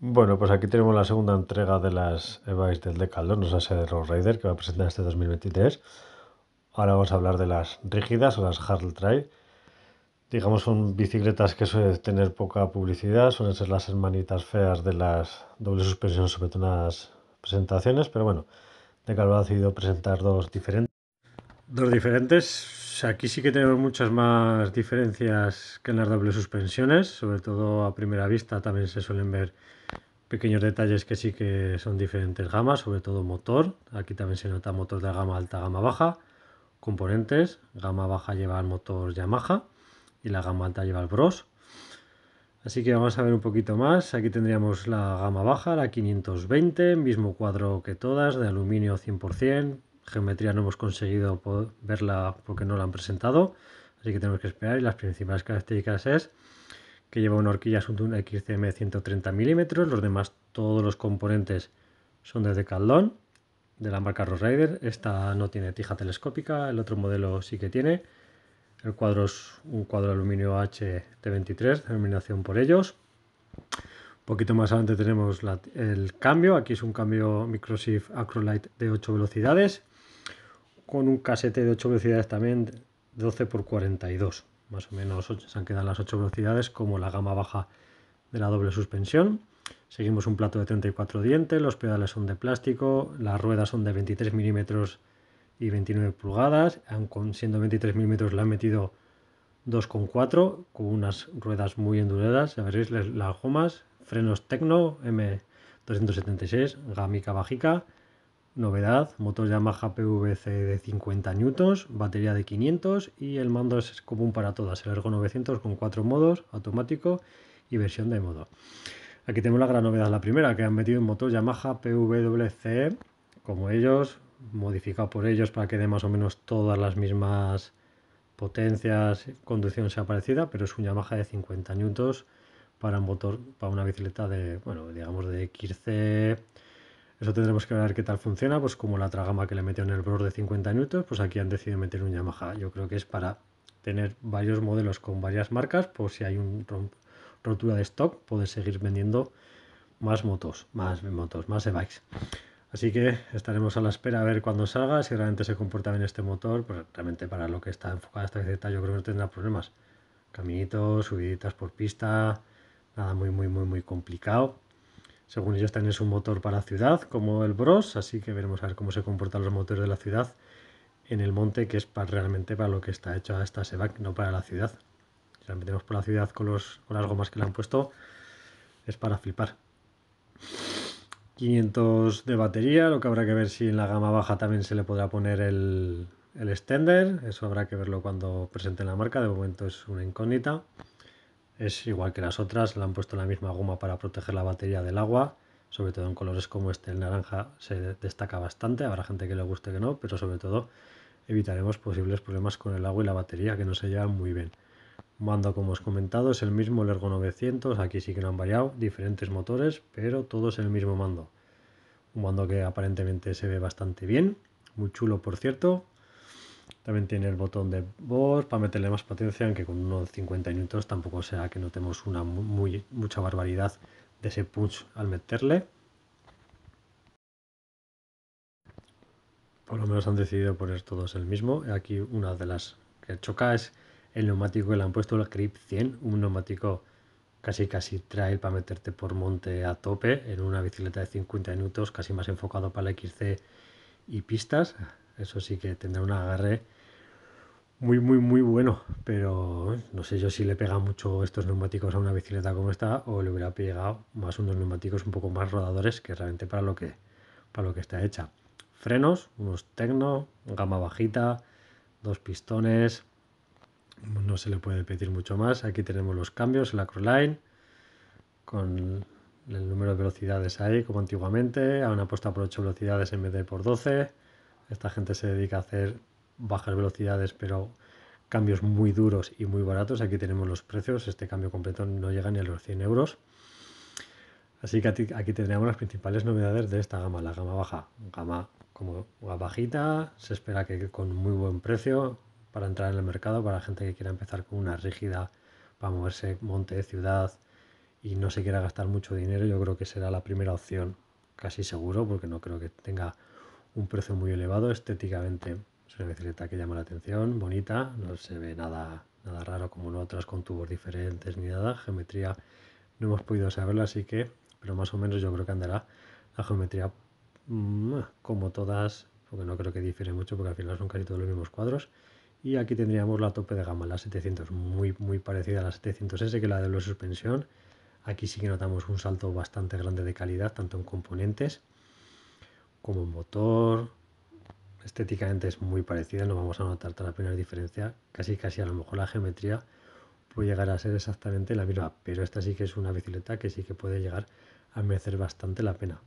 Bueno, pues aquí tenemos la segunda entrega de las E-Bikes del Decathlon, o sea, de Roll Rider, que va a presentar este 2023. Ahora vamos a hablar de las rígidas o las hard trail. Digamos, son bicicletas que suelen tener poca publicidad, suelen ser las hermanitas feas de las doble suspensiones sobre las presentaciones, pero bueno, Decathlon ha decidido presentar dos diferentes. Dos diferentes. Aquí sí que tenemos muchas más diferencias que en las dobles suspensiones, sobre todo a primera vista también se suelen ver pequeños detalles que sí que son diferentes gamas, sobre todo motor. Aquí también se nota motor de gama alta, gama baja. Componentes, gama baja lleva el motor Yamaha y la gama alta lleva el Bros. Así que vamos a ver un poquito más. Aquí tendríamos la gama baja, la 520, mismo cuadro que todas, de aluminio 100%. Geometría no hemos conseguido verla porque no la han presentado, así que tenemos que esperar. Y las principales características es que lleva una horquilla un XCM 130 milímetros, Los demás, todos los componentes son de Caldón de la marca Rose Rider. Esta no tiene tija telescópica, el otro modelo sí que tiene. El cuadro es un cuadro de aluminio HT23, denominación por ellos. Un poquito más adelante tenemos el cambio. Aquí es un cambio Microshift Acrolite de 8 velocidades, con un casete de 8 velocidades también 12x42 más o menos se han quedado las 8 velocidades como la gama baja de la doble suspensión. Seguimos un plato de 34 dientes, los pedales son de plástico, las ruedas son de 23 milímetros y 29 pulgadas, con siendo 23 milímetros le han metido 2,4 con unas ruedas muy enduradas, ya veréis las gomas, frenos Tecno M276, Gamica Bajica, Novedad, motor Yamaha PVC de 50 N, batería de 500 y el mando es común para todas, el Ergo 900 con cuatro modos, automático y versión de modo. Aquí tenemos la gran novedad, la primera, que han metido un motor Yamaha PWC, como ellos, modificado por ellos para que dé más o menos todas las mismas potencias, conducción sea parecida, pero es un Yamaha de 50 N para un motor, para una bicicleta de, bueno, digamos de XC... Eso tendremos que ver qué tal funciona, pues como la gama que le metió en el Bros de 50 minutos pues aquí han decidido meter un Yamaha. Yo creo que es para tener varios modelos con varias marcas, pues si hay una rotura de stock, poder seguir vendiendo más motos, más motos, más e-bikes. Así que estaremos a la espera a ver cuándo salga, si realmente se comporta bien este motor, pues realmente para lo que está enfocada esta receta yo creo que no tendrá problemas. Caminitos, subiditas por pista, nada muy, muy, muy, muy complicado. Según ellos también es un motor para ciudad, como el Bros, así que veremos a ver cómo se comportan los motores de la ciudad en el monte, que es para, realmente para lo que está hecho esta SEVAC, no para la ciudad. Si la metemos por la ciudad con, los, con las gomas que le han puesto, es para flipar. 500 de batería, lo que habrá que ver si en la gama baja también se le podrá poner el, el extender, eso habrá que verlo cuando presenten la marca, de momento es una incógnita. Es igual que las otras, le han puesto la misma goma para proteger la batería del agua, sobre todo en colores como este, el naranja se destaca bastante, habrá gente que le guste que no, pero sobre todo evitaremos posibles problemas con el agua y la batería que no se llevan muy bien. Mando como os comentado es el mismo Lergo 900, aquí sí que no han variado, diferentes motores, pero todos el mismo mando. Un mando que aparentemente se ve bastante bien, muy chulo por cierto, también tiene el botón de voz para meterle más potencia, aunque con unos 50 minutos tampoco sea que notemos una muy, mucha barbaridad de ese punch al meterle. Por lo menos han decidido poner todos el mismo. Aquí una de las que choca es el neumático que le han puesto el Grip 100, un neumático casi casi trail para meterte por monte a tope en una bicicleta de 50 minutos, casi más enfocado para la XC y pistas. Eso sí que tendrá un agarre muy, muy, muy bueno. Pero no sé yo si le pega mucho estos neumáticos a una bicicleta como esta o le hubiera pegado más unos neumáticos un poco más rodadores que realmente para lo que, para lo que está hecha. Frenos, unos Tecno, gama bajita, dos pistones. No se le puede pedir mucho más. Aquí tenemos los cambios, la Acroline, con el número de velocidades ahí, como antiguamente. a una puesta por 8 velocidades en vez de por 12. Esta gente se dedica a hacer bajas velocidades, pero cambios muy duros y muy baratos. Aquí tenemos los precios, este cambio completo no llega ni a los 100 euros. Así que aquí tendríamos las principales novedades de esta gama, la gama baja. Gama como bajita, se espera que con muy buen precio para entrar en el mercado, para la gente que quiera empezar con una rígida para moverse monte, ciudad y no se quiera gastar mucho dinero, yo creo que será la primera opción, casi seguro, porque no creo que tenga un precio muy elevado estéticamente. Es una bicicleta que llama la atención, bonita, no se ve nada, nada raro como en otras con tubos diferentes ni nada. Geometría no hemos podido saberla, así que, pero más o menos yo creo que andará la geometría mm, como todas, porque no creo que difiere mucho, porque al final son casi todos los mismos cuadros. Y aquí tendríamos la tope de gama, la 700, muy, muy parecida a la 700S que la de la suspensión. Aquí sí que notamos un salto bastante grande de calidad, tanto en componentes como en motor, estéticamente es muy parecida, no vamos a notar tan apenas diferencia, casi casi a lo mejor la geometría puede llegar a ser exactamente la misma, pero esta sí que es una bicicleta que sí que puede llegar a merecer bastante la pena.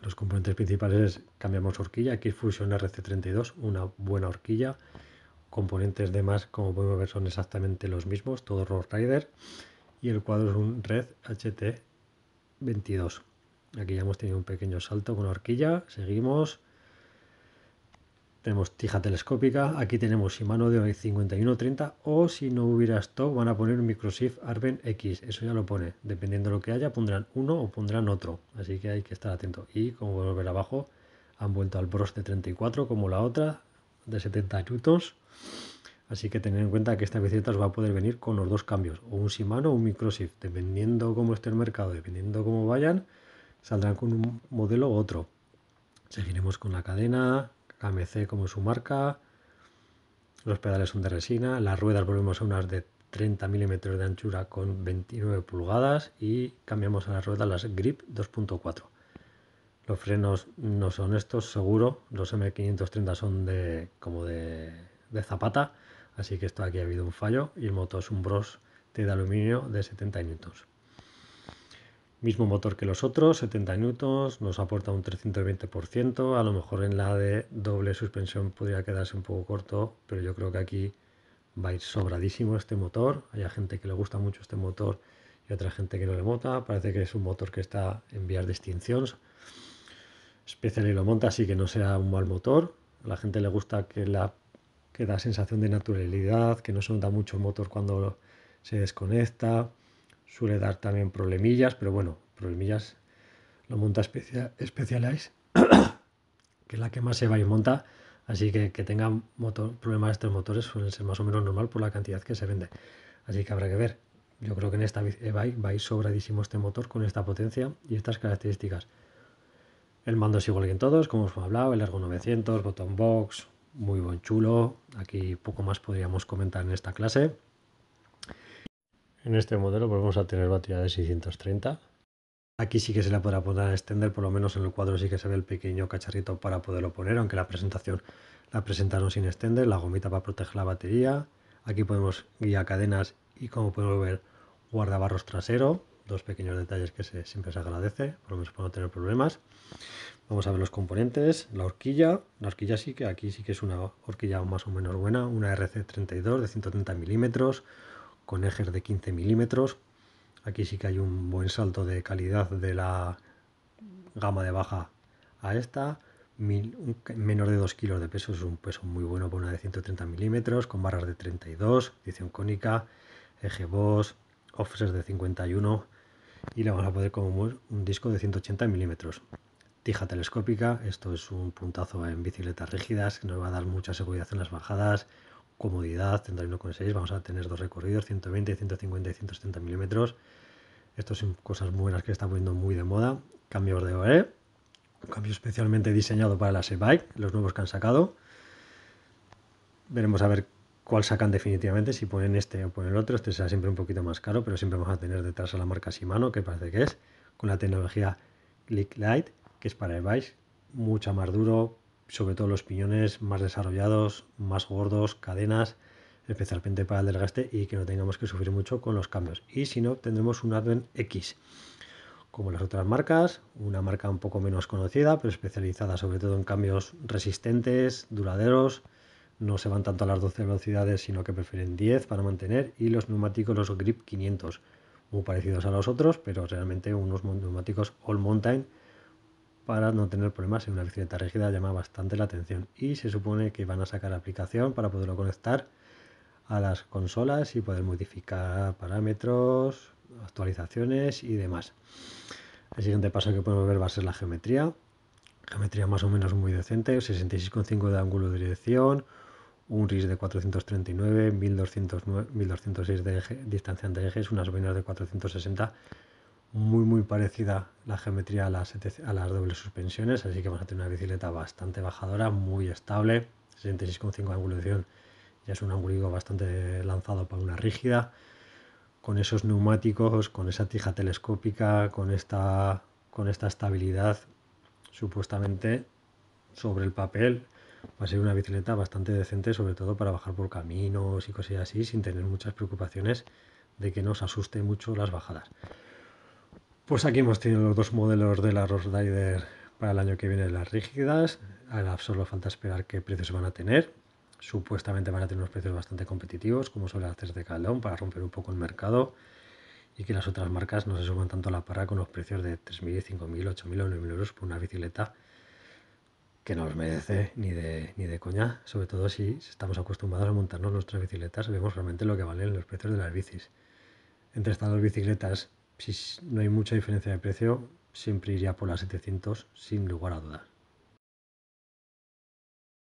Los componentes principales cambiamos horquilla, aquí es Fusion RC32, una buena horquilla, componentes de más como podemos ver son exactamente los mismos, todos los Rider, y el cuadro es un Red HT22. Aquí ya hemos tenido un pequeño salto con la horquilla, seguimos, tenemos tija telescópica, aquí tenemos Shimano de 5130 o si no hubiera esto van a poner un Microshift Arben X, eso ya lo pone, dependiendo de lo que haya pondrán uno o pondrán otro, así que hay que estar atento. Y como podemos ver abajo han vuelto al Bros de 34 como la otra de 70 newtons, así que tener en cuenta que esta bicicleta os va a poder venir con los dos cambios, o un Shimano o un Microshift, dependiendo cómo esté el mercado, dependiendo cómo vayan, saldrán con un modelo u otro. Seguiremos con la cadena, KMC como su marca. Los pedales son de resina. Las ruedas volvemos a unas de 30 milímetros de anchura con 29 pulgadas y cambiamos a las ruedas las Grip 2.4. Los frenos no son estos, seguro. Los M530 son de como de, zapata, así que esto aquí ha habido un fallo. Y el motor es un Bros de aluminio de 70 nm Mismo motor que los otros, 70 newtons, nos aporta un 320%. A lo mejor en la de doble suspensión podría quedarse un poco corto, pero yo creo que aquí va a ir sobradísimo este motor. Hay gente que le gusta mucho este motor y otra gente que no le monta. Parece que es un motor que está en vías de extinción. y lo monta, así que no sea un mal motor. A la gente le gusta que, la, que da sensación de naturalidad, que no se nota mucho el motor cuando se desconecta suele dar también problemillas, pero bueno, problemillas la monta especial Specialized, que es la que más se va y monta, así que que tenga motor, problemas de estos motores suelen ser más o menos normal por la cantidad que se vende, así que habrá que ver. Yo creo que en esta e-bike eh, va a ir sobradísimo este motor con esta potencia y estas características. El mando es igual que en todos, como os he hablado, el Ergo 900, button box, muy buen chulo. Aquí poco más podríamos comentar en esta clase. En este modelo pues, volvemos a tener batería de 630. Aquí sí que se la podrá poner a extender, por lo menos en el cuadro sí que se ve el pequeño cacharrito para poderlo poner, aunque la presentación la presentaron sin extender, la gomita para proteger la batería. Aquí podemos guía cadenas y como podemos ver guardabarros trasero, dos pequeños detalles que siempre se agradece, por lo menos para no tener problemas. Vamos a ver los componentes, la horquilla, la horquilla sí que aquí sí que es una horquilla más o menos buena, una RC32 de 130 milímetros, con ejes de 15 milímetros. Aquí sí que hay un buen salto de calidad de la gama de baja a esta. menor de 2 kilos de peso es un peso muy bueno para una de 130 milímetros, con barras de 32, edición cónica, eje Boss, offset de 51 y le vamos a poder como un disco de 180 milímetros. Tija telescópica, esto es un puntazo en bicicletas rígidas, que nos va a dar mucha seguridad en las bajadas, comodidad, 31,6, vamos a tener dos recorridos, 120, 150 y 170 milímetros. Estas son cosas buenas que están poniendo muy de moda. Cambios de OE, un cambio especialmente diseñado para las e-bike, los nuevos que han sacado. Veremos a ver cuál sacan definitivamente, si ponen este o ponen el otro. Este será siempre un poquito más caro, pero siempre vamos a tener detrás a la marca Shimano, que parece que es, con la tecnología Click Light, que es para e-bike, mucho más duro, sobre todo los piñones más desarrollados, más gordos, cadenas, especialmente para el desgaste y que no tengamos que sufrir mucho con los cambios. Y si no, tendremos un Advent X, como las otras marcas, una marca un poco menos conocida, pero especializada sobre todo en cambios resistentes, duraderos, no se van tanto a las 12 velocidades, sino que prefieren 10 para mantener, y los neumáticos, los Grip 500, muy parecidos a los otros, pero realmente unos neumáticos all mountain para no tener problemas en una bicicleta rígida llama bastante la atención y se supone que van a sacar aplicación para poderlo conectar a las consolas y poder modificar parámetros, actualizaciones y demás. El siguiente paso que podemos ver va a ser la geometría. Geometría más o menos muy decente, 66,5 de ángulo de dirección, un RIS de 439, 1206 de distancia entre ejes, unas vainas de 460 muy muy parecida la geometría a las, a las dobles suspensiones, así que vas a tener una bicicleta bastante bajadora, muy estable, 66,5 de angulación, ya es un ángulo bastante lanzado para una rígida, con esos neumáticos, con esa tija telescópica, con esta, con esta estabilidad, supuestamente sobre el papel va a ser una bicicleta bastante decente, sobre todo para bajar por caminos y cosas así, sin tener muchas preocupaciones de que nos asuste mucho las bajadas. Pues aquí hemos tenido los dos modelos de la Ross para el año que viene, las rígidas. Ahora solo falta esperar qué precios van a tener. Supuestamente van a tener unos precios bastante competitivos, como suele hacer de Caldón, para romper un poco el mercado y que las otras marcas no se suban tanto a la parra con los precios de 3.000, 5.000, 8.000 o 9.000 euros por una bicicleta que no los merece ni de, ni de coña, sobre todo si estamos acostumbrados a montarnos nuestras bicicletas vemos realmente lo que valen los precios de las bicis. Entre estas dos bicicletas si no hay mucha diferencia de precio, siempre iría por las 700 sin lugar a dudas.